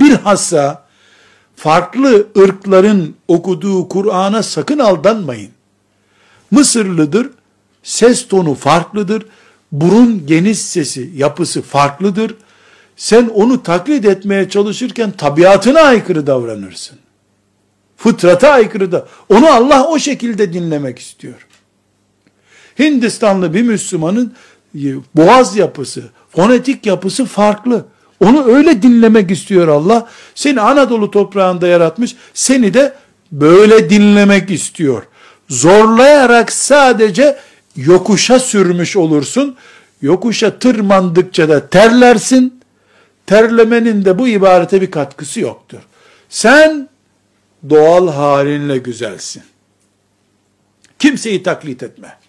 Bilhassa farklı ırkların okuduğu Kur'an'a sakın aldanmayın. Mısırlıdır, ses tonu farklıdır, burun geniş sesi, yapısı farklıdır. Sen onu taklit etmeye çalışırken tabiatına aykırı davranırsın. Fıtrata aykırı da. Onu Allah o şekilde dinlemek istiyor. Hindistanlı bir Müslümanın e, boğaz yapısı, fonetik yapısı farklı. Onu öyle dinlemek istiyor Allah. Seni Anadolu toprağında yaratmış. Seni de böyle dinlemek istiyor. Zorlayarak sadece yokuşa sürmüş olursun. Yokuşa tırmandıkça da terlersin. Terlemenin de bu ibarete bir katkısı yoktur. Sen doğal halinle güzelsin. Kimseyi taklit etme.